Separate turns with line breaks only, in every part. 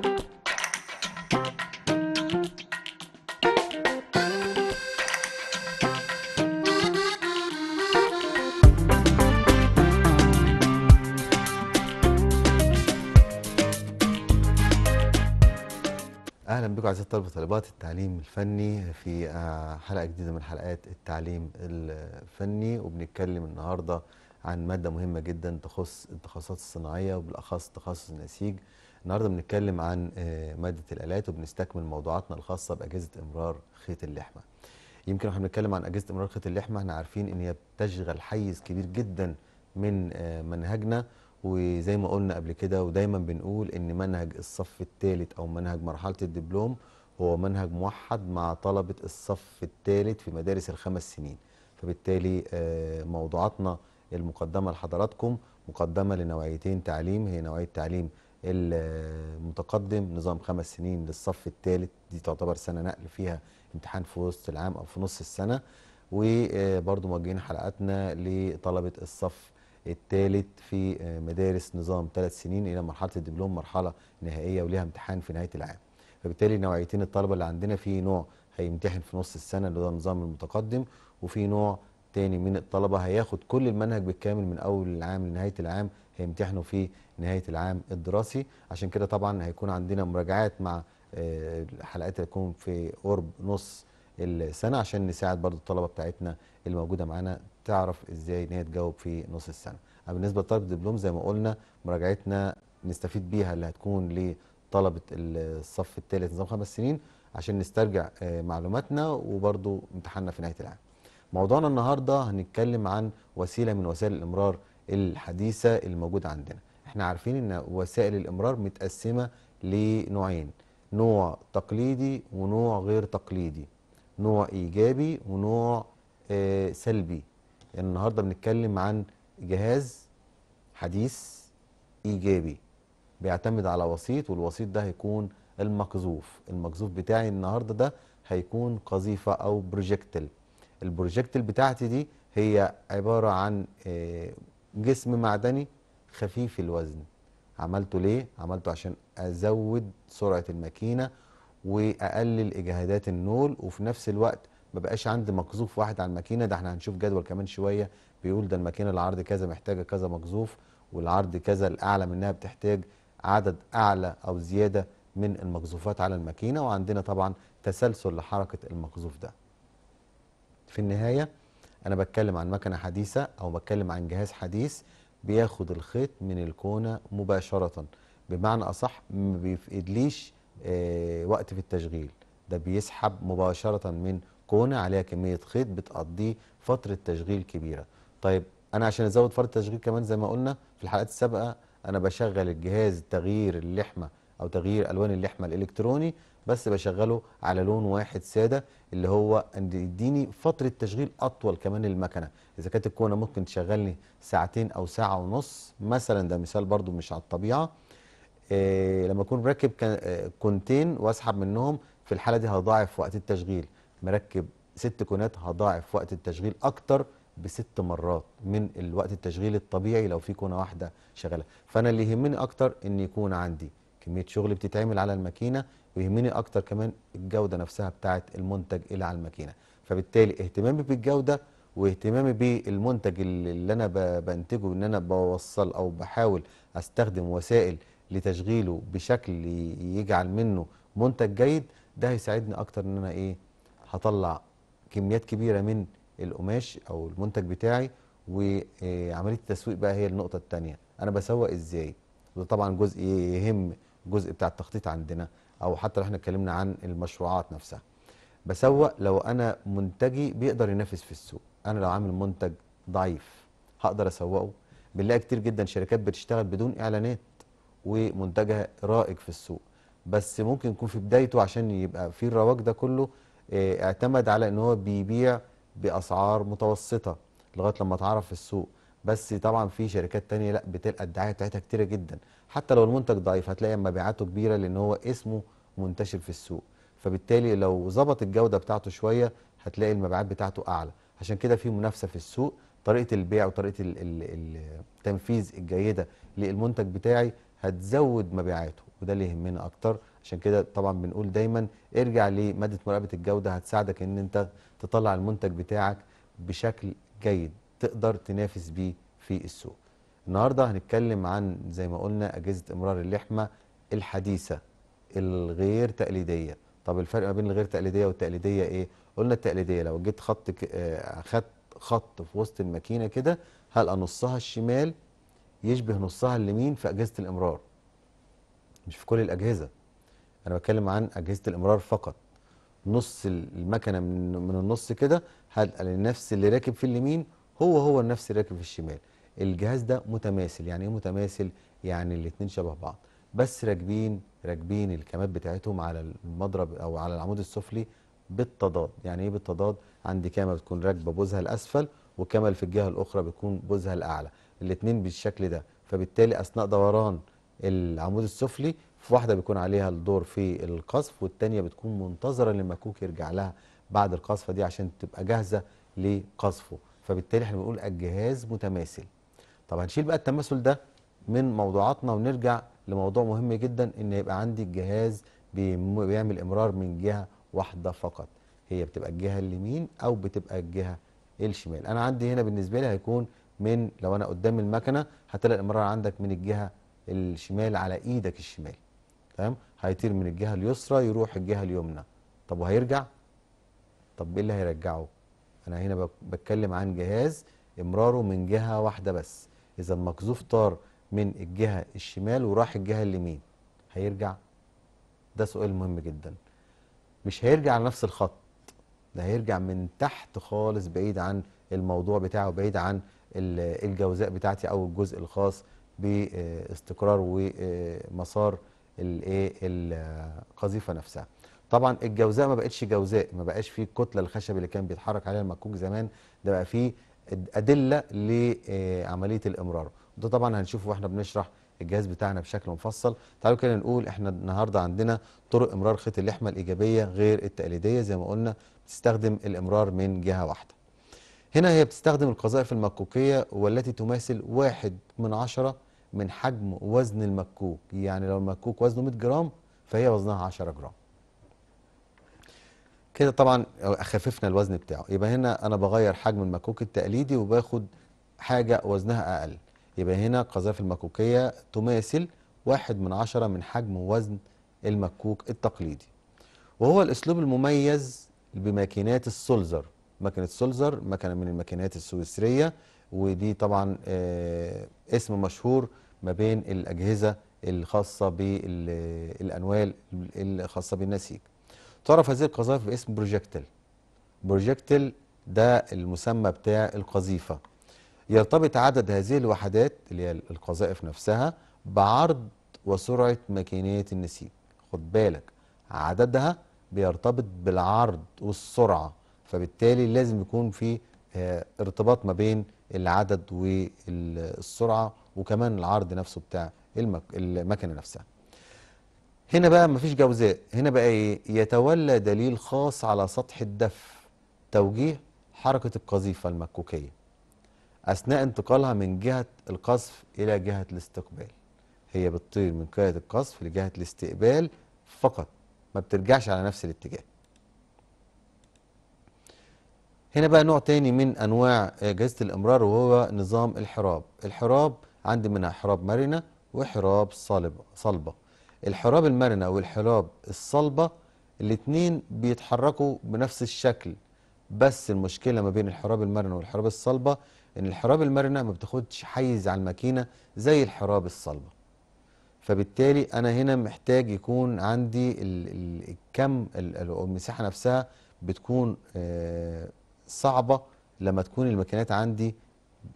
اهلا بكم اعزائي الطلبه وطالبات التعليم الفني في آه، حلقه جديده من حلقات التعليم الفني وبنتكلم النهارده عن ماده مهمه جدا تخص التخصصات الصناعيه وبالاخص تخصص النسيج النهارده بنتكلم عن آه، ماده الالات وبنستكمل موضوعاتنا الخاصه باجهزه امرار خيط اللحمه. يمكن احنا بنتكلم عن اجهزه امرار خيط اللحمه احنا عارفين ان هي بتشغل حيز كبير جدا من آه، منهجنا وزي ما قلنا قبل كده ودايما بنقول ان منهج الصف الثالث او منهج مرحله الدبلوم هو منهج موحد مع طلبه الصف الثالث في مدارس الخمس سنين. فبالتالي آه، موضوعاتنا المقدمه لحضراتكم مقدمه لنوعيتين تعليم هي نوعيه تعليم المتقدم نظام خمس سنين للصف الثالث دي تعتبر سنه نقل فيها امتحان في وسط العام او في نص السنه وبرضه موجهين حلقاتنا لطلبه الصف الثالث في مدارس نظام ثلاث سنين الى مرحله الدبلوم مرحله نهائيه وليها امتحان في نهايه العام فبالتالي نوعيتين الطلبه اللي عندنا في نوع هيمتحن في نص السنه اللي هو النظام المتقدم وفي نوع تاني من الطلبه هياخد كل المنهج بالكامل من اول العام لنهايه العام هيمتحنوا في نهايه العام الدراسي عشان كده طبعا هيكون عندنا مراجعات مع آه، الحلقات اللي هتكون في قرب نص السنه عشان نساعد برضو الطلبه بتاعتنا الموجوده معانا تعرف ازاي ان هي تجاوب في نص السنه بالنسبه لطلب الدبلوم زي ما قلنا مراجعتنا نستفيد بيها اللي هتكون لطلبه الصف الثالث نظام خمس سنين عشان نسترجع آه، معلوماتنا وبرضو امتحاننا في نهايه العام موضوعنا النهارده هنتكلم عن وسيله من وسائل الامرار الحديثه الموجوده عندنا احنا عارفين ان وسائل الامرار متقسمه لنوعين نوع تقليدي ونوع غير تقليدي نوع ايجابي ونوع آه سلبي يعني النهارده بنتكلم عن جهاز حديث ايجابي بيعتمد على وسيط والوسيط ده هيكون المقذوف المقذوف بتاعي النهارده ده هيكون قذيفه او بروجكتل البروجكتل بتاعتي دي هي عباره عن آه جسم معدني خفيف الوزن عملته ليه؟ عملته عشان أزود سرعة الماكينة وأقلل إجهادات النول وفي نفس الوقت ما بقاش عندي مقذوف واحد على الماكينة ده احنا هنشوف جدول كمان شوية بيقول ده الماكينة العرض كذا محتاجة كذا مقذوف والعرض كذا الأعلى منها بتحتاج عدد أعلى أو زيادة من المقذوفات على الماكينة وعندنا طبعا تسلسل لحركة المقذوف ده في النهاية أنا بتكلم عن مكنة حديثة أو بتكلم عن جهاز حديث بياخد الخيط من الكونه مباشره بمعنى اصح ما بيفقدليش آه، وقت في التشغيل ده بيسحب مباشره من كونه عليها كميه خيط بتقضيه فتره تشغيل كبيره طيب انا عشان ازود فتره التشغيل كمان زي ما قلنا في الحلقات السابقه انا بشغل الجهاز تغيير اللحمه او تغيير الوان اللحمه الالكتروني بس بشغله على لون واحد ساده اللي هو يديني فتره تشغيل اطول كمان للمكنه اذا كانت الكونه ممكن تشغلني ساعتين او ساعه ونص مثلا ده مثال برضو مش على الطبيعه إيه لما اكون راكب آه، كونتين واسحب منهم في الحاله دي هضاعف وقت التشغيل مركب ست كونات هضاعف وقت التشغيل اكتر بست مرات من الوقت التشغيل الطبيعي لو في كونه واحده شغاله فانا اللي يهمني اكتر ان يكون عندي كميه شغل بتتعمل على الماكينه ويهمني اكتر كمان الجوده نفسها بتاعه المنتج اللي على الماكينه فبالتالي اهتمامي بالجوده واهتمامي بالمنتج اللي انا بنتجه ان انا بوصل او بحاول استخدم وسائل لتشغيله بشكل يجعل منه منتج جيد ده هيساعدني اكتر ان انا ايه هطلع كميات كبيره من القماش او المنتج بتاعي وعمليه التسويق بقى هي النقطه الثانيه انا بسوق ازاي وده طبعا جزء يهم الجزء بتاع التخطيط عندنا او حتى لو احنا اتكلمنا عن المشروعات نفسها بسوق لو انا منتجي بيقدر ينافس في السوق انا لو عامل منتج ضعيف هقدر اسوقه بنلاقي كتير جدا شركات بتشتغل بدون اعلانات ومنتجها رائج في السوق بس ممكن يكون في بدايته عشان يبقى في الرواج ده كله آه، اعتمد على ان هو بيبيع باسعار متوسطه لغايه لما اتعرف في السوق بس طبعا في شركات تانية لا بتلقى الدعايه بتاعتها كتيره جدا حتى لو المنتج ضعيف هتلاقي مبيعاته كبيره لان هو اسمه منتشر في السوق فبالتالي لو ظبط الجوده بتاعته شويه هتلاقي المبيعات بتاعته اعلى عشان كده في منافسه في السوق طريقه البيع وطريقه التنفيذ الجيده للمنتج بتاعي هتزود مبيعاته وده اللي يهمنا اكتر عشان كده طبعا بنقول دايما ارجع لماده مراقبه الجوده هتساعدك ان انت تطلع المنتج بتاعك بشكل جيد تقدر تنافس بيه في السوق النهاردة هنتكلم عن زي ما قلنا أجهزة إمرار اللحمة الحديثة الغير تقليدية طب الفرق ما بين الغير تقليدية والتقليدية إيه؟ قلنا التقليدية لو جيت خط آه، خدت خط في وسط الماكينة كده هلقى نصها الشمال يشبه نصها اليمين في أجهزة الإمرار مش في كل الأجهزة أنا بتكلم عن أجهزة الإمرار فقط نص المكنة من النص كده هلقى نفس اللي راكب في اليمين هو هو النفس اللي راكب في الشمال الجهاز ده متماثل يعني ايه متماثل يعني الاثنين شبه بعض بس راكبين راكبين الكمات بتاعتهم على المضرب او على العمود السفلي بالتضاد يعني ايه بالتضاد عندي كامه بتكون راكبه بوزها الاسفل وكمل في الجهه الاخرى بتكون بوزها الاعلى الاثنين بالشكل ده فبالتالي اثناء دوران العمود السفلي في واحده بيكون عليها الدور في القصف والثانيه بتكون منتظره لما كوك يرجع لها بعد القصفه دي عشان تبقى جاهزه لقصفه فبالتالي احنا بنقول الجهاز متماثل طب هنشيل بقى التماثل ده من موضوعاتنا ونرجع لموضوع مهم جدا ان يبقى عندي الجهاز بيعمل امرار من جهه واحده فقط هي بتبقى الجهه اليمين او بتبقى الجهه الشمال انا عندي هنا بالنسبه لي هيكون من لو انا قدام المكنه هتلاقي الامرار عندك من الجهه الشمال على ايدك الشمال تمام هيطير من الجهه اليسرى يروح الجهه اليمنى طب وهيرجع طب ايه اللي هيرجعه انا هنا بتكلم عن جهاز امراره من جهه واحده بس اذا المقذوف طار من الجهه الشمال وراح الجهه اليمين هيرجع ده سؤال مهم جدا مش هيرجع على نفس الخط ده هيرجع من تحت خالص بعيد عن الموضوع بتاعه بعيد عن الجوزاء بتاعتي او الجزء الخاص باستقرار ومسار إيه، القذيفه نفسها طبعا الجوزاء ما بقتش جوزاء ما بقاش فيه الكتله الخشب اللي كان بيتحرك عليها المكوك زمان ده بقى فيه ادله لعمليه آه، الامرار وده طبعا هنشوفه واحنا بنشرح الجهاز بتاعنا بشكل مفصل تعالوا كده نقول احنا النهارده عندنا طرق امرار خيط اللحمه الايجابيه غير التقليديه زي ما قلنا بتستخدم الامرار من جهه واحده هنا هي بتستخدم القذائف المكوكيه والتي تماثل واحد من عشرة من حجم وزن المكوك يعني لو المكوك وزنه 100 جرام فهي وزنها 10 جرام كده طبعا خففنا الوزن بتاعه يبقى هنا انا بغير حجم المكوك التقليدي وباخد حاجه وزنها اقل يبقى هنا القذائف المكوكيه تماثل واحد من عشرة من حجم وزن المكوك التقليدي وهو الاسلوب المميز بماكينات السولزر ماكينه السولزر مكنه من الماكينات السويسريه ودي طبعا آه، اسم مشهور ما بين الاجهزه الخاصه بالانوال الخاصه بالنسيج تعرف هذه القذائف باسم بروجكتل بروجكتل ده المسمى بتاع القذيفة يرتبط عدد هذه الوحدات اللي هي القذائف نفسها بعرض وسرعة ماكينية النسيج خد بالك عددها بيرتبط بالعرض والسرعة فبالتالي لازم يكون في آه، ارتباط ما بين العدد والسرعة وكمان العرض نفسه بتاع المك... المكنة نفسها هنا بقى مفيش جوزاء هنا بقى ايه يتولى دليل خاص على سطح الدف توجيه حركة القذيفة المكوكية أثناء انتقالها من جهة القصف إلى جهة الاستقبال هي بتطير من قاعدة القصف لجهة الاستقبال فقط ما بترجعش على نفس الاتجاه هنا بقى نوع تاني من أنواع أجهزة الإمرار وهو نظام الحراب الحراب عندي منها حراب مرنة وحراب صلبة, صلبة. الحراب المرنه والحراب الصلبه الاثنين بيتحركوا بنفس الشكل بس المشكله ما بين الحراب المرنه والحراب الصلبه ان الحراب المرنه ما بتاخدش حيز على الماكينه زي الحراب الصلبه فبالتالي انا هنا محتاج يكون عندي الكم المساحه نفسها بتكون آه، صعبه لما تكون الماكينات عندي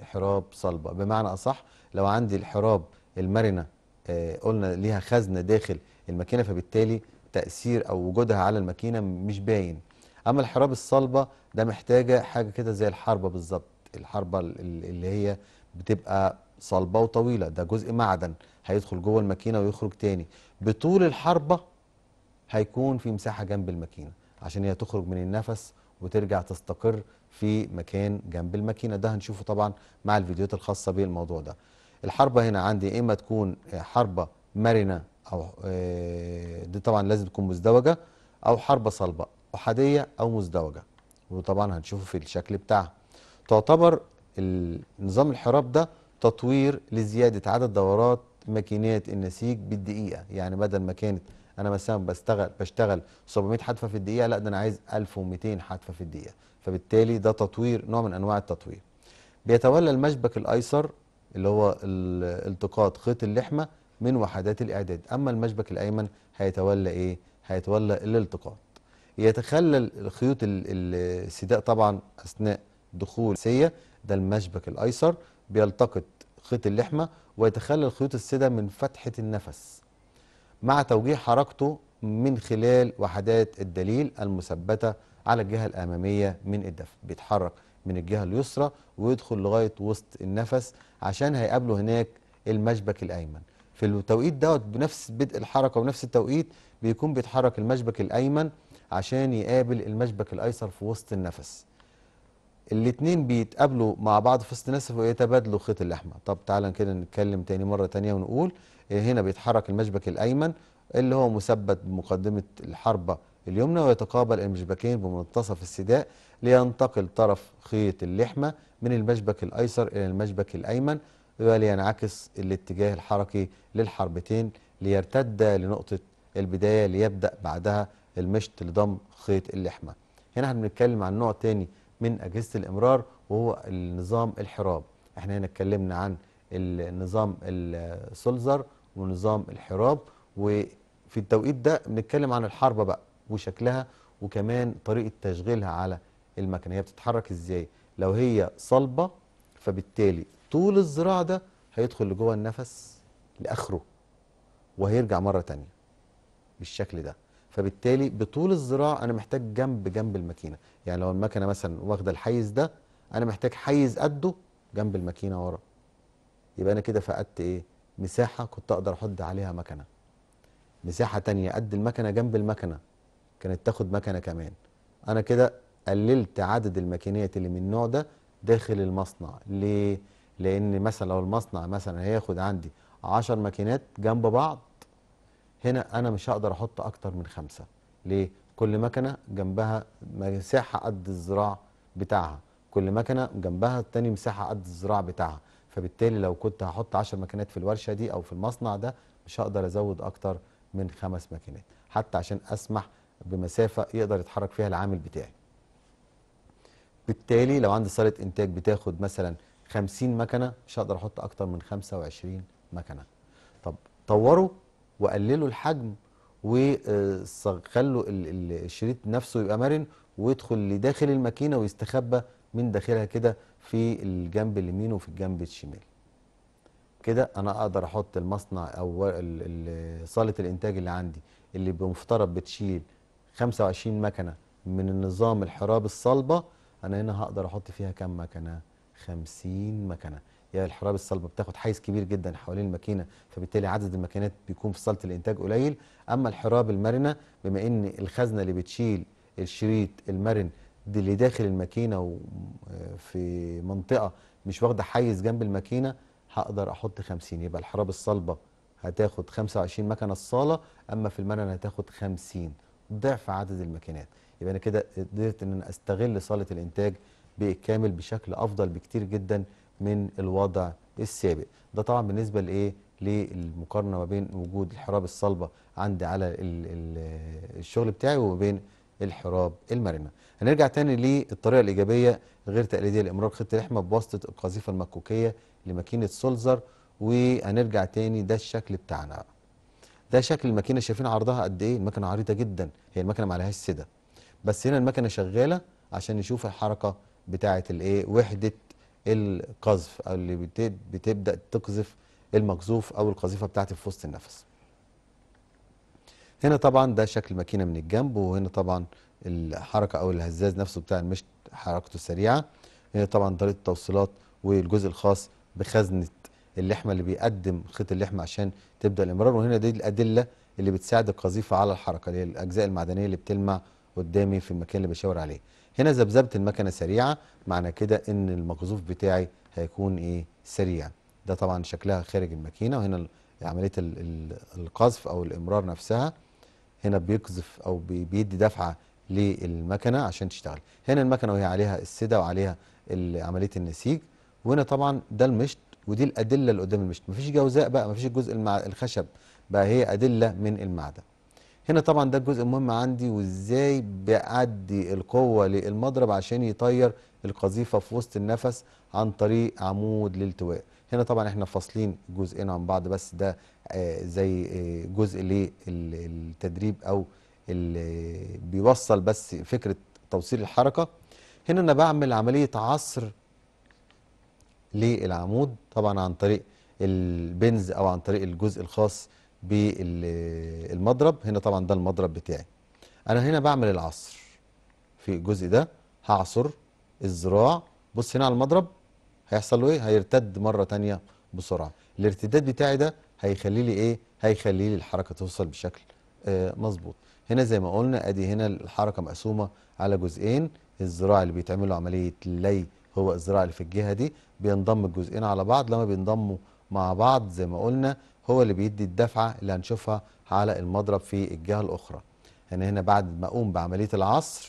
حراب صلبه بمعنى اصح لو عندي الحراب المرنه آه، قلنا ليها خزنه داخل الماكينه فبالتالي تاثير او وجودها على الماكينه مش باين اما الحراب الصلبه ده محتاجه حاجه كده زي الحربه بالظبط الحربه اللي هي بتبقى صلبه وطويله ده جزء معدن هيدخل جوه الماكينه ويخرج تاني بطول الحربه هيكون في مساحه جنب الماكينه عشان هي تخرج من النفس وترجع تستقر في مكان جنب الماكينه ده هنشوفه طبعا مع الفيديوهات الخاصه بالموضوع ده الحربة هنا عندي إما تكون آه، حربة مرنة أو آه، دي طبعا لازم تكون مزدوجة أو حربة صلبة أحادية أو مزدوجة وطبعا هنشوفه في الشكل بتاعها تعتبر النظام الحراب ده تطوير لزيادة عدد دورات ماكينات النسيج بالدقيقة يعني بدل ما كانت أنا مثلا بشتغل بشتغل 700 حدفة في الدقيقة لا ده أنا عايز 1200 حدفة في الدقيقة فبالتالي ده تطوير نوع من أنواع التطوير بيتولى المشبك الأيسر اللي هو التقاط خيط اللحمه من وحدات الاعداد اما المشبك الايمن هيتولى ايه هيتولى الالتقاط يتخلل خيوط السداء طبعا اثناء دخول سيه ده المشبك الايسر بيلتقط خيط اللحمه ويتخلل خيوط السداء من فتحه النفس مع توجيه حركته من خلال وحدات الدليل المثبته على الجهه الاماميه من الدفن بيتحرك من الجهة اليسرى ويدخل لغاية وسط النفس عشان هيقابله هناك المشبك الأيمن في التوقيت دوت بنفس بدء الحركة ونفس التوقيت بيكون بيتحرك المشبك الأيمن عشان يقابل المشبك الأيسر في وسط النفس الاتنين بيتقابلوا مع بعض في وسط النفس ويتبادلوا خيط اللحمة طب تعالى كده نتكلم تاني مرة تانية ونقول آه، هنا بيتحرك المشبك الأيمن اللي هو مثبت بمقدمة الحربة اليمنى ويتقابل المشبكين بمنتصف السداء لينتقل طرف خيط اللحمة من المشبك الأيسر إلى المشبك الأيمن ولينعكس الاتجاه الحركي للحربتين ليرتد لنقطة البداية ليبدأ بعدها المشط لضم خيط اللحمة هنا احنا بنتكلم عن نوع تاني من أجهزة الإمرار وهو النظام الحراب احنا هنا اتكلمنا عن النظام السولزر ونظام الحراب وفي التوقيت ده بنتكلم عن الحربة بقى وشكلها وكمان طريقة تشغيلها على المكنه هي بتتحرك ازاي لو هي صلبه فبالتالي طول الذراع ده هيدخل لجوه النفس لاخره وهيرجع مره تانية بالشكل ده فبالتالي بطول الذراع انا محتاج جنب جنب الماكينه يعني لو المكنه مثلا واخده الحيز ده انا محتاج حيز قده جنب الماكينه ورا يبقى انا كده فقدت ايه مساحه كنت اقدر احط عليها مكنه مساحه تانية قد المكنه جنب المكنه كانت تاخد مكنه كمان انا كده قللت عدد الماكينات اللي من النوع ده داخل المصنع ليه؟ لان مثلا لو المصنع مثلا هياخد عندي 10 ماكينات جنب بعض هنا انا مش هقدر احط اكتر من خمسه ليه؟ كل مكنه جنبها مساحه قد الذراع بتاعها كل مكنه جنبها التاني مساحه قد الذراع بتاعها فبالتالي لو كنت هحط 10 ماكينات في الورشه دي او في المصنع ده مش هقدر ازود اكتر من خمس ماكينات حتى عشان اسمح بمسافه يقدر يتحرك فيها العامل بتاعي بالتالي لو عندي صاله انتاج بتاخد مثلا 50 مكنه مش هقدر احط اكتر من 25 مكنه طب طوروا وقللوا الحجم وخلوا الشريط نفسه يبقى مرن ويدخل لداخل الماكينه ويستخبى من داخلها كده في الجنب اليمين وفي الجنب الشمال كده انا اقدر احط المصنع او صاله الانتاج اللي عندي اللي بمفترض بتشيل 25 مكنه من النظام الحراب الصلبه انا هنا هقدر احط فيها كام مكنه 50 مكنه يا يعني الصلبه بتاخد حيز كبير جدا حوالين الماكينه فبالتالي عدد الماكينات بيكون في صاله الانتاج قليل اما الحراب المرنه بما ان الخزنه اللي بتشيل الشريط المرن دي اللي داخل الماكينه وفي منطقه مش واخده حيز جنب الماكينه هقدر احط 50 يبقى الحراب الصلبه هتاخد 25 مكنه الصاله اما في المرنه هتاخد 50 ضعف عدد الماكينات يبقى انا كده قدرت ان انا استغل صاله الانتاج بالكامل بشكل افضل بكتير جدا من الوضع السابق ده طبعا بالنسبه لايه للمقارنه ما بين وجود الحراب الصلبه عندي على الشغل بتاعي وما بين الحراب المرنه هنرجع تاني للطريقه الايجابيه غير تقليديه لامرار خط اللحمه بواسطه القذيفه المكوكيه لماكينه سولزر وهنرجع تاني ده الشكل بتاعنا ده شكل الماكينه شايفين عرضها قد ايه الماكينه عريضه جدا هي الماكينه ما عليهاش سده بس هنا المكنه شغاله عشان نشوف الحركه بتاعه الايه وحده القذف او اللي بتبدا تقذف المقذوف او القذيفه بتاعتي في وسط النفس هنا طبعا ده شكل الماكينه من الجنب وهنا طبعا الحركه او الهزاز نفسه بتاع المشط حركته سريعه هنا طبعا طريقه التوصيلات والجزء الخاص بخزنه اللحمه اللي بيقدم خيط اللحمه عشان تبدا الامرار وهنا دي الادله اللي بتساعد القذيفه على الحركه اللي هي الاجزاء المعدنيه اللي بتلمع قدامي في المكان اللي بشاور عليه هنا ذبذبت المكنه سريعه معنى كده ان المقذوف بتاعي هيكون ايه سريع ده طبعا شكلها خارج الماكينه وهنا عمليه القذف او الامرار نفسها هنا بيقذف او بيدي دفعه للمكنه عشان تشتغل هنا المكنه وهي عليها السده وعليها عمليه النسيج وهنا طبعا ده المشط ودي الادله اللي قدام المشط مفيش جوزاء بقى مفيش الجزء الخشب بقى هي ادله من المعدن هنا طبعا ده الجزء المهم عندي وازاي بعدي القوة للمضرب عشان يطير القذيفة في وسط النفس عن طريق عمود الالتواء هنا طبعا احنا فاصلين جزئين عن بعض بس ده آه زي آه جزء للتدريب او بيوصل بس فكرة توصيل الحركة هنا انا بعمل عملية عصر للعمود طبعا عن طريق البنز او عن طريق الجزء الخاص بالمضرب هنا طبعا ده المضرب بتاعي انا هنا بعمل العصر في الجزء ده هعصر الذراع بص هنا على المضرب هيحصل له ايه هيرتد مره تانية بسرعه الارتداد بتاعي ده هيخلي لي ايه هيخلي لي الحركه توصل بشكل آه مظبوط هنا زي ما قلنا ادي هنا الحركه مقسومه على جزئين الذراع اللي بيتعمل له عمليه لي هو الذراع اللي في الجهه دي بينضم الجزئين على بعض لما بينضموا مع بعض زي ما قلنا هو اللي بيدي الدفعه اللي هنشوفها على المضرب في الجهه الاخرى يعني هنا بعد ما اقوم بعمليه العصر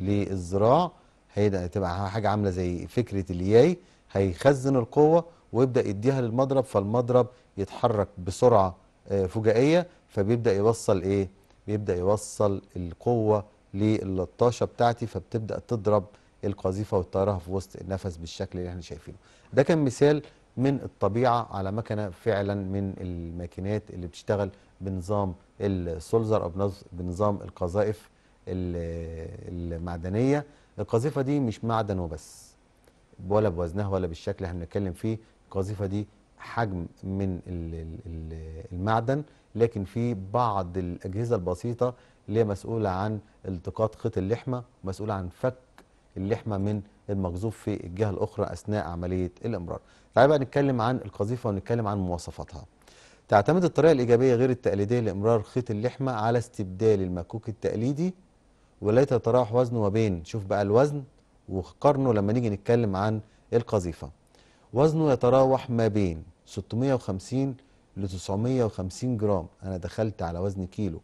للذراع هتبقى حاجه عامله زي فكره الياي هيخزن القوه ويبدا يديها للمضرب فالمضرب يتحرك بسرعه آه، فجائيه فبيبدا يوصل ايه بيبدا يوصل القوه للطاشه بتاعتي فبتبدا تضرب القذيفه وتطيرها في وسط النفس بالشكل اللي احنا شايفينه ده كان مثال من الطبيعة على مكنة فعلا من الماكينات اللي بتشتغل بنظام السولزر أو بنظام القذائف المعدنية القذيفة دي مش معدن وبس ولا بوزنها ولا بالشكل اللي احنا بنتكلم فيه القذيفة دي حجم من المعدن لكن في بعض الأجهزة البسيطة اللي هي مسؤولة عن التقاط خيط اللحمة ومسؤولة عن فك اللحمه من المجذوف في الجهه الاخرى اثناء عمليه الامرار. تعالى بقى نتكلم عن القذيفه ونتكلم عن مواصفاتها. تعتمد الطريقه الايجابيه غير التقليديه لامرار خيط اللحمه على استبدال المكوك التقليدي ولا يتراوح وزنه ما بين شوف بقى الوزن وقارنه لما نيجي نتكلم عن القذيفه. وزنه يتراوح ما بين 650 ل 950 جرام انا دخلت على وزن كيلو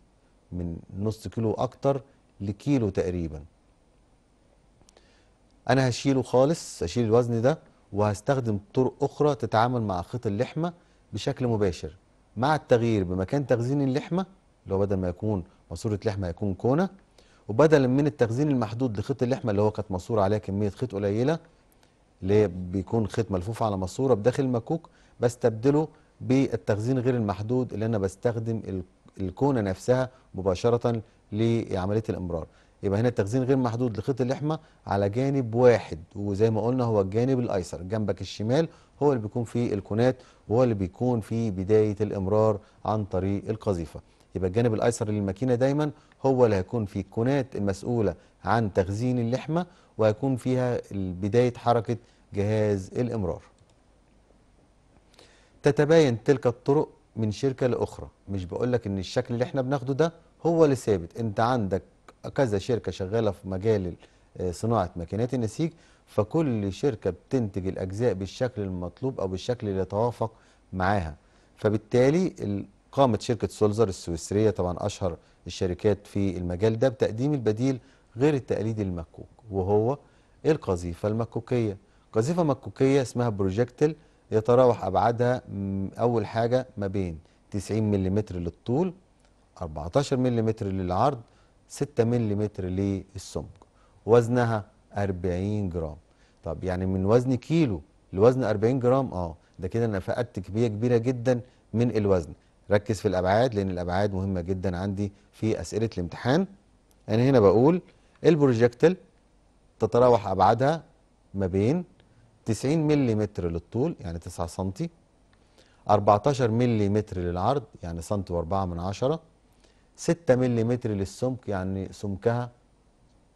من نص كيلو اكتر لكيلو تقريبا انا هشيله خالص هشيل الوزن ده وهستخدم طرق اخرى تتعامل مع خيط اللحمه بشكل مباشر مع التغيير بمكان تخزين اللحمه اللي هو بدل ما يكون ماسوره لحمه هيكون كونه وبدلا من التخزين المحدود لخيط اللحمه اللي هو كانت ماسوره عليها كميه خيط قليله اللي بيكون خيط ملفوف على ماسوره بداخل المكوك بستبدله بالتخزين غير المحدود اللي انا بستخدم الكونه نفسها مباشره لعمليه الامرار يبقى هنا التخزين غير محدود لخيط اللحمه على جانب واحد وزي ما قلنا هو الجانب الايسر جنبك الشمال هو اللي بيكون فيه الكونات وهو اللي بيكون فيه بدايه الامرار عن طريق القذيفه يبقى الجانب الايسر للماكينه دايما هو اللي هيكون فيه الكونات المسؤوله عن تخزين اللحمه وهيكون فيها بدايه حركه جهاز الامرار تتباين تلك الطرق من شركه لاخرى مش بقول لك ان الشكل اللي احنا بناخده ده هو اللي ثابت انت عندك كذا شركه شغاله في مجال آه، صناعه ماكينات النسيج فكل شركه بتنتج الاجزاء بالشكل المطلوب او بالشكل اللي يتوافق معاها فبالتالي قامت شركه سولزر السويسريه طبعا اشهر الشركات في المجال ده بتقديم البديل غير التقليدي المكوك وهو القذيفه المكوكيه قذيفه مكوكيه اسمها بروجكتل يتراوح ابعادها اول حاجه ما بين 90 ملم للطول 14 ملم للعرض 6 ملم للسمك وزنها 40 جرام طب يعني من وزن كيلو لوزن 40 جرام اه ده كده انا فقدت كميه كبيره جدا من الوزن ركز في الابعاد لان الابعاد مهمه جدا عندي في اسئله الامتحان انا هنا بقول البروجيكتل تتراوح ابعادها ما بين 90 ملم للطول يعني 9 سم 14 ملم للعرض يعني سنتي و4 من عشرة 6 ملم للسمك يعني سمكها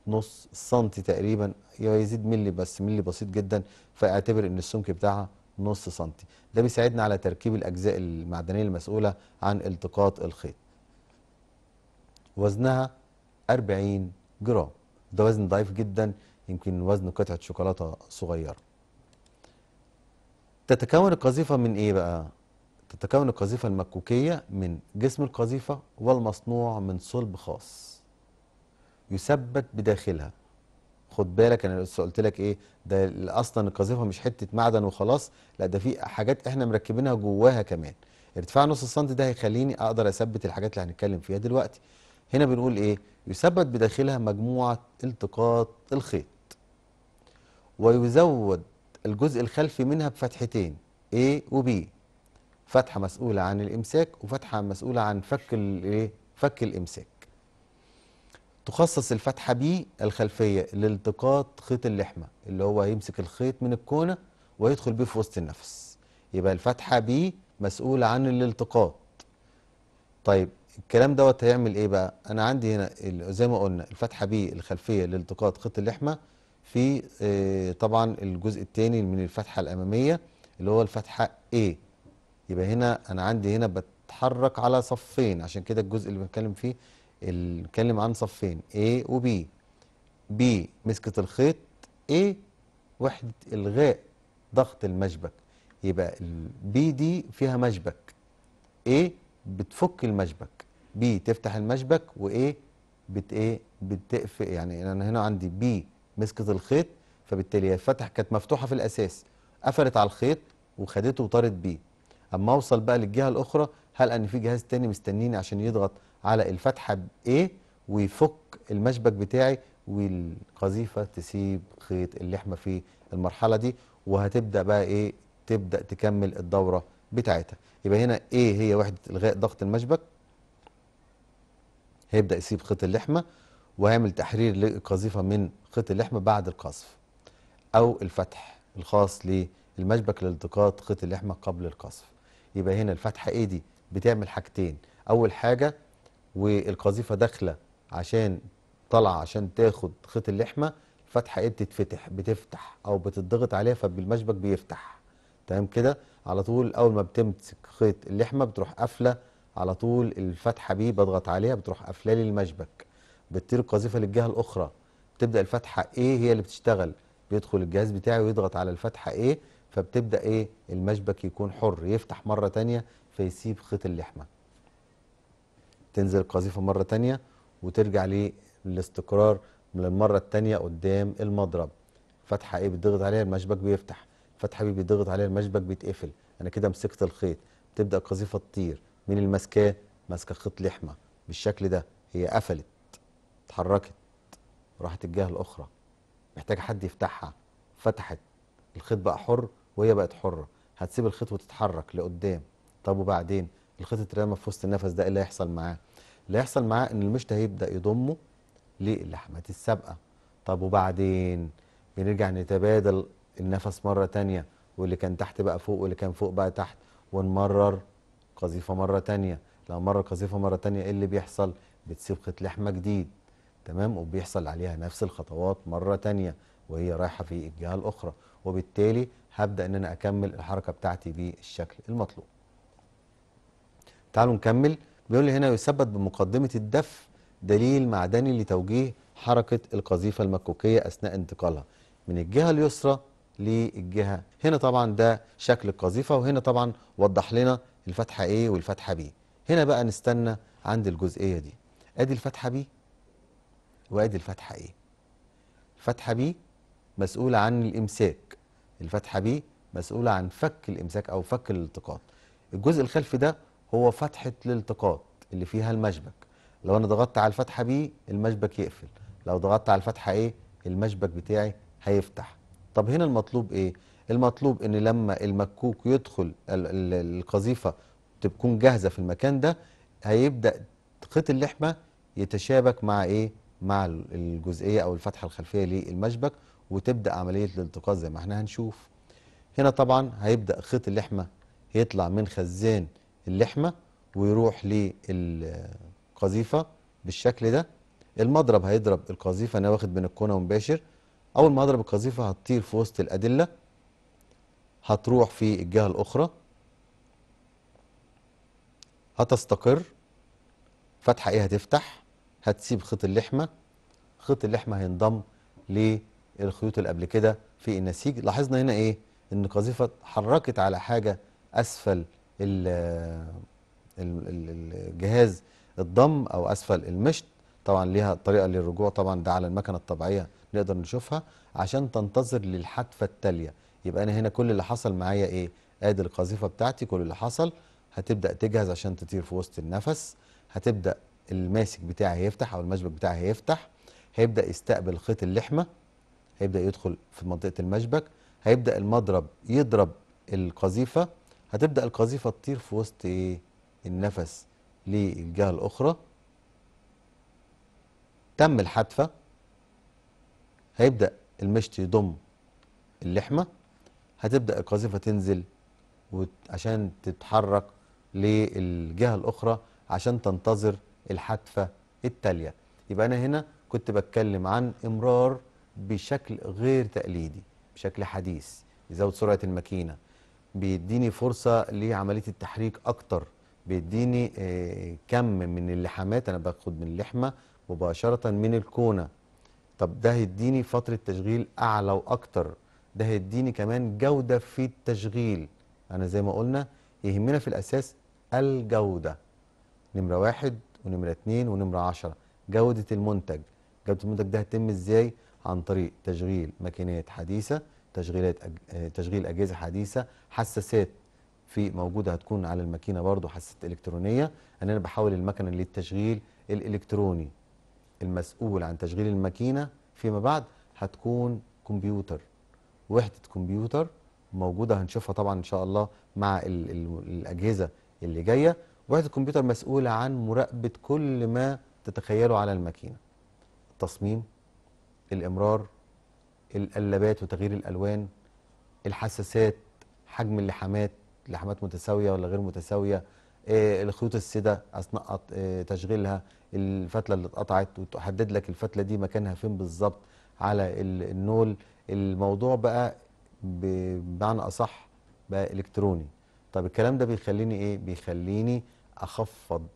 نص سنتي تقريبا يزيد ملي بس ملي بسيط جدا فاعتبر ان السمك بتاعها نص سنتي ده بيساعدنا على تركيب الاجزاء المعدنيه المسؤوله عن التقاط الخيط وزنها 40 جرام ده وزن ضعيف جدا يمكن وزن قطعه شوكولاته صغيره تتكون القذيفه من ايه بقى تتكون القذيفة المكوكية من جسم القذيفة والمصنوع من صلب خاص يثبت بداخلها خد بالك انا لسه قلت لك ايه ده اصلا القذيفه مش حته معدن وخلاص لا ده في حاجات احنا مركبينها جواها كمان ارتفاع نص السنتي ده هيخليني اقدر اثبت الحاجات اللي هنتكلم فيها دلوقتي هنا بنقول ايه يثبت بداخلها مجموعه التقاط الخيط ويزود الجزء الخلفي منها بفتحتين A و B فتحه مسؤوله عن الامساك وفتحه مسؤوله عن فك الايه فك الامساك تخصص الفتحه بي الخلفيه لالتقاط خيط اللحمه اللي هو هيمسك الخيط من الكونه ويدخل بيه في وسط النفس يبقى الفتحه بي مسؤوله عن الالتقاط طيب الكلام دوت هيعمل ايه بقى انا عندي هنا زي ما قلنا الفتحه بي الخلفيه لالتقاط خيط اللحمه في آه، طبعا الجزء الثاني من الفتحه الاماميه اللي هو الفتحه A يبقى هنا انا عندي هنا بتحرك على صفين عشان كده الجزء اللي بنتكلم فيه بنتكلم عن صفين A و B B مسكت الخيط A وحدة إلغاء ضغط المشبك يبقى B دي فيها مشبك A بتفك المشبك B تفتح المشبك و A بت A إيه؟ بتقفل يعني انا هنا عندي B مسكت الخيط فبالتالي هي فتح كانت مفتوحة في الأساس قفلت على الخيط وخدته وطارت بيه اما اوصل بقى للجهه الاخرى هل ان في جهاز تاني مستنيني عشان يضغط على الفتحه بايه ويفك المشبك بتاعي والقذيفه تسيب خيط اللحمه في المرحله دي وهتبدا بقى ايه تبدا تكمل الدوره بتاعتها يبقى هنا ايه هي وحده الغاء ضغط المشبك هيبدا يسيب خيط اللحمه وهيعمل تحرير للقذيفه من خيط اللحمه بعد القصف او الفتح الخاص للمشبك لالتقاط خيط اللحمه قبل القصف يبقى هنا الفتحه ايه دي بتعمل حاجتين اول حاجه والقذيفه داخله عشان طالعه عشان تاخد خيط اللحمه الفتحه ايه بتتفتح بتفتح او بتضغط عليها فالمشبك بيفتح تمام كده على طول اول ما بتمسك خيط اللحمه بتروح قافله على طول الفتحه بيه بضغط عليها بتروح قافله لي المشبك بتطير القذيفه للجهه الاخرى بتبدا الفتحه ايه هي اللي بتشتغل بيدخل الجهاز بتاعي ويضغط على الفتحه ايه فبتبدا ايه المشبك يكون حر يفتح مره تانية فيسيب خيط اللحمه تنزل القذيفه مره تانية وترجع للاستقرار للمره التانية قدام المضرب فتحه ايه بتضغط عليها المشبك بيفتح فتحه بي بتضغط عليها المشبك بيتقفل انا كده مسكت الخيط بتبدا القذيفه تطير مين اللي ماسكاه ماسكه خيط لحمه بالشكل ده هي قفلت اتحركت راحت الجهه الاخرى محتاجه حد يفتحها فتحت الخيط بقى حر وهي بقت حره هتسيب الخيط وتتحرك لقدام طب وبعدين الخيط اترمى في وسط النفس ده ايه اللي هيحصل معاه اللي هيحصل معاه ان المشط هيبدا يضمه للحمات السابقه طب وبعدين بنرجع نتبادل النفس مره تانية واللي كان تحت بقى فوق واللي كان فوق بقى تحت ونمرر قذيفه مره تانية لو مرر قذيفه مره تانية ايه اللي بيحصل بتسيب خيط لحمه جديد تمام وبيحصل عليها نفس الخطوات مره تانية وهي رايحة في الجهة الأخرى وبالتالي هبدأ أن أنا أكمل الحركة بتاعتي بالشكل المطلوب تعالوا نكمل بيقول لي هنا يثبت بمقدمة الدف دليل معدني لتوجيه حركة القذيفة المكوكية أثناء انتقالها من الجهة اليسرى للجهة هنا طبعا ده شكل القذيفة وهنا طبعا وضح لنا الفتحة A والفتحة B هنا بقى نستنى عند الجزئية دي ادي الفتحة B وادي الفتحة A الفتحة B مسؤولة عن الإمساك الفتحة ب مسؤولة عن فك الإمساك أو فك الالتقاط الجزء الخلفي ده هو فتحة الالتقاط اللي فيها المشبك لو أنا ضغطت على الفتحة ب المشبك يقفل لو ضغطت على الفتحة إيه المشبك بتاعي هيفتح طب هنا المطلوب إيه المطلوب إن لما المكوك يدخل القذيفة تكون جاهزة في المكان ده هيبدأ خيط اللحمة يتشابك مع إيه مع الجزئية أو الفتحة الخلفية للمشبك وتبدا عمليه الالتقاط زي ما احنا هنشوف هنا طبعا هيبدا خيط اللحمه هيطلع من خزان اللحمه ويروح للقذيفه بالشكل ده المضرب هيضرب القذيفه انا واخد من الكونه مباشر اول ما اضرب القذيفه هتطير في وسط الادله هتروح في الجهه الاخرى هتستقر فتحه ايه هتفتح هتسيب خيط اللحمه خيط اللحمه هينضم ل الخيوط اللي قبل كده في النسيج لاحظنا هنا ايه ان قذيفه اتحركت على حاجه اسفل الجهاز الضم او اسفل المشط طبعا ليها طريقه للرجوع طبعا ده على المكنه الطبيعيه نقدر نشوفها عشان تنتظر للحتفه التاليه يبقى انا هنا كل اللي حصل معايا ايه ادي القذيفه بتاعتي كل اللي حصل هتبدا تجهز عشان تطير في وسط النفس هتبدا الماسك بتاعي هيفتح او المشبك بتاعي هيفتح هيبدا يستقبل خيط اللحمه هيبدا يدخل في منطقه المشبك هيبدا المضرب يضرب القذيفه هتبدا القذيفه تطير في وسط ايه النفس للجهه الاخرى تم الحدفه هيبدا المشط يضم اللحمه هتبدا القذيفه تنزل عشان تتحرك للجهه الاخرى عشان تنتظر الحدفه التاليه يبقى انا هنا كنت بتكلم عن امرار بشكل غير تقليدي بشكل حديث بيزود سرعه الماكينه بيديني فرصه لعمليه التحريك اكتر بيديني آه، كم من اللحامات انا باخد من اللحمه مباشره من الكونه طب ده هيديني فتره تشغيل اعلى واكتر ده هيديني كمان جوده في التشغيل انا زي ما قلنا يهمنا في الاساس الجوده نمره واحد ونمره اتنين ونمره عشره جوده المنتج جوده المنتج ده هتتم ازاي عن طريق تشغيل ماكينات حديثة تشغيلات أج... آه، تشغيل أجهزة حديثة حساسات في موجودة هتكون على الماكينة برضو حساسات إلكترونية يعني أنا بحول المكنة للتشغيل الإلكتروني المسؤول عن تشغيل الماكينة فيما بعد هتكون كمبيوتر وحدة كمبيوتر موجودة هنشوفها طبعا إن شاء الله مع ال ال الأجهزة اللي جاية وحدة الكمبيوتر مسؤولة عن مراقبة كل ما تتخيله على الماكينة تصميم الامرار القلبات وتغيير الالوان الحساسات حجم اللحامات لحامات متساويه ولا غير متساويه آه الخيوط السدى اثناء آه تشغيلها الفتله اللي اتقطعت وتحدد لك الفتله دي مكانها فين بالظبط على النول الموضوع بقى بمعنى اصح بقى الكتروني طب الكلام ده بيخليني ايه بيخليني اخفض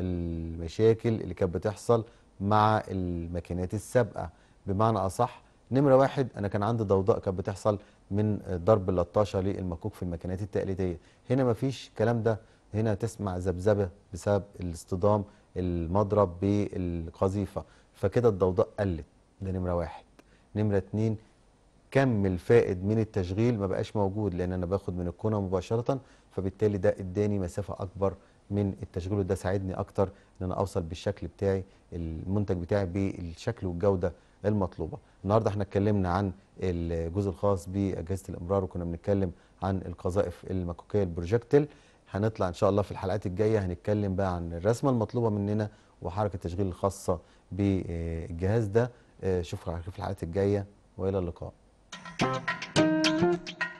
المشاكل اللي كانت بتحصل مع الماكينات السابقه بمعنى اصح نمره واحد انا كان عندي ضوضاء كانت بتحصل من ضرب اللطاشه للمكوك في الماكينات التقليديه هنا مفيش الكلام ده هنا تسمع ذبذبه بسبب الاصطدام المضرب بالقذيفه فكده الضوضاء قلت ده نمره واحد نمره اتنين كم الفائد من التشغيل ما بقاش موجود لان انا باخد من الكونه مباشره فبالتالي ده اداني مسافه اكبر من التشغيل وده ساعدني اكتر ان انا اوصل بالشكل بتاعي المنتج بتاعي بالشكل والجوده المطلوبه النهارده احنا اتكلمنا عن الجزء الخاص باجهزه الامرار وكنا بنتكلم عن القذائف المكوكيه البروجكتيل هنطلع ان شاء الله في الحلقات الجايه هنتكلم بقى عن الرسمه المطلوبه مننا وحركه التشغيل الخاصه بالجهاز ده آه، شوفوا على خير في الحلقات الجايه والى اللقاء